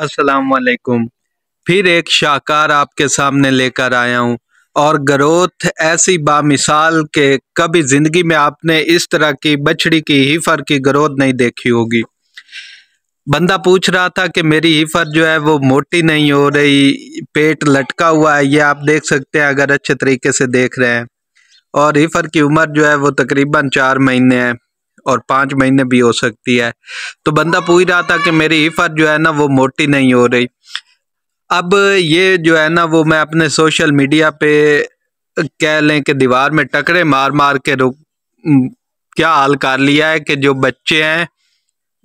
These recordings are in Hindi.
असलकुम फिर एक शाहकार आपके सामने लेकर आया हूँ और ग्रोथ ऐसी बामिसाल के कभी ज़िंदगी में आपने इस तरह की बछड़ी की हीफर की ग्रोथ नहीं देखी होगी बंदा पूछ रहा था कि मेरी हीफर जो है वो मोटी नहीं हो रही पेट लटका हुआ है ये आप देख सकते हैं अगर अच्छे तरीके से देख रहे हैं और हीफर की उम्र जो है वो तकरीबन चार महीने है और पाँच महीने भी हो सकती है तो बंदा पूछ रहा था कि मेरी हिफत जो है ना वो मोटी नहीं हो रही अब ये जो है ना वो मैं अपने सोशल मीडिया पे कह लें कि दीवार में टकरे मार मार के रुक क्या हाल कर लिया है कि जो बच्चे हैं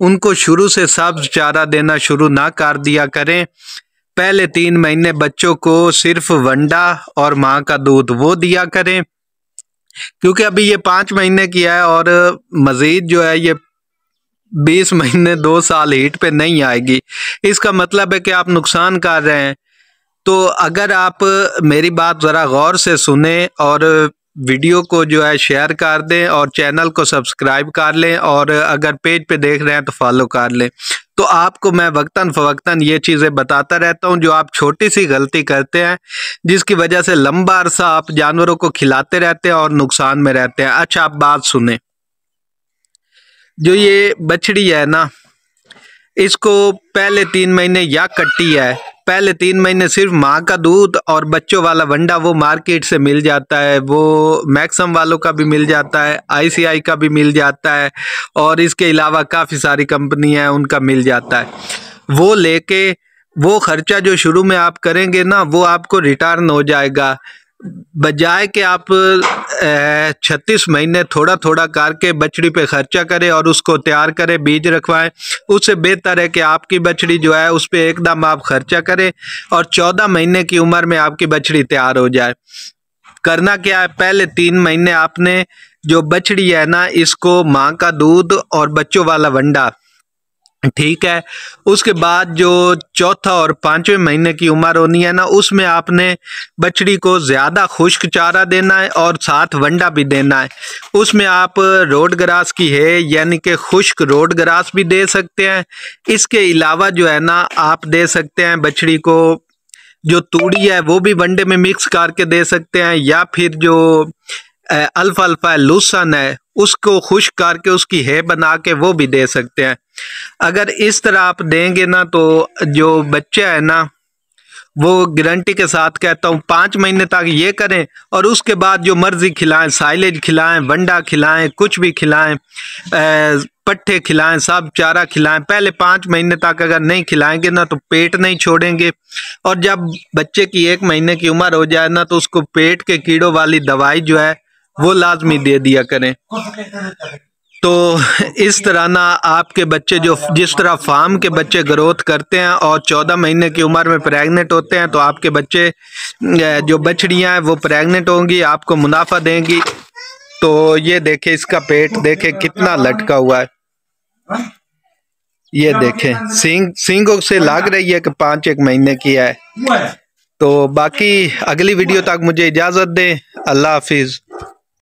उनको शुरू से सब्ज चारा देना शुरू ना कर दिया करें पहले तीन महीने बच्चों को सिर्फ वंडा और माँ का दूध वो दिया करें क्योंकि अभी ये पाँच महीने की है और मज़ीद जो है ये बीस महीने दो साल हीट पे नहीं आएगी इसका मतलब है कि आप नुकसान कर रहे हैं तो अगर आप मेरी बात ज़रा गौर से सुने और वीडियो को जो है शेयर कर दें और चैनल को सब्सक्राइब कर लें और अगर पेज पे देख रहे हैं तो फॉलो कर लें तो आपको मैं वक्ता फ़वक्ता ये चीज़ें बताता रहता हूँ जो आप छोटी सी गलती करते हैं जिसकी वजह से लंबा अरसा आप जानवरों को खिलाते रहते हैं और नुकसान में रहते हैं अच्छा आप बात सुने जो ये बछड़ी है ना इसको पहले तीन महीने या कट्टी है पहले तीन महीने सिर्फ माँ का दूध और बच्चों वाला वंडा वो मार्केट से मिल जाता है वो मैक्सम वालों का भी मिल जाता है आईसीआई का भी मिल जाता है और इसके अलावा काफ़ी सारी कंपनियाँ हैं उनका मिल जाता है वो लेके वो खर्चा जो शुरू में आप करेंगे ना वो आपको रिटर्न हो जाएगा बजाय कि आप छत्तीस महीने थोड़ा थोड़ा करके बछड़ी पे खर्चा करें और उसको तैयार करें बीज रखवाएं उससे बेहतर है कि आपकी बछड़ी जो है उस पर एकदम आप खर्चा करें और चौदह महीने की उम्र में आपकी बछड़ी तैयार हो जाए करना क्या है पहले तीन महीने आपने जो बछड़ी है ना इसको माँ का दूध और बच्चों वाला वंडा ठीक है उसके बाद जो चौथा और पांचवें महीने की उम्र होनी है ना उसमें आपने बछड़ी को ज़्यादा खुश्क चारा देना है और साथ वंडा भी देना है उसमें आप रोड ग्रास की है यानी कि खुश्क रोड ग्रास भी दे सकते हैं इसके अलावा जो है ना आप दे सकते हैं बछड़ी को जो तूड़ी है वो भी वंडे में मिक्स करके दे सकते हैं या फिर जो अल्फा अल्फा लूसन है उसको खुश करके उसकी है बना के वो भी दे सकते हैं अगर इस तरह आप देंगे ना तो जो बच्चा है ना वो गारंटी के साथ कहता हूँ पाँच महीने तक ये करें और उसके बाद जो मर्ज़ी खिलाएं साइलेज खिलाएं वंडा खिलाएं कुछ भी खिलाएं पट्टे खिलाएं सब चारा खिलाएं पहले पाँच महीने तक अगर नहीं खिलाएंगे ना तो पेट नहीं छोड़ेंगे और जब बच्चे की एक महीने की उम्र हो जाए ना तो उसको पेट के कीड़ों वाली दवाई जो है वो लाजमी दे दिया करें तो इस तरह ना आपके बच्चे जो जिस तरह फार्म के बच्चे ग्रोथ करते हैं और चौदह महीने की उम्र में प्रेग्नेंट होते हैं तो आपके बच्चे जो बछड़ियाँ हैं वो प्रेग्नेंट होंगी आपको मुनाफा देंगी तो ये देखे इसका पेट देखे कितना लटका हुआ है ये देखे सिंग सिंगों से लाग रही है कि पाँच एक महीने की है तो बाकी अगली वीडियो तक मुझे इजाज़त दें अल्लाह हाफिज़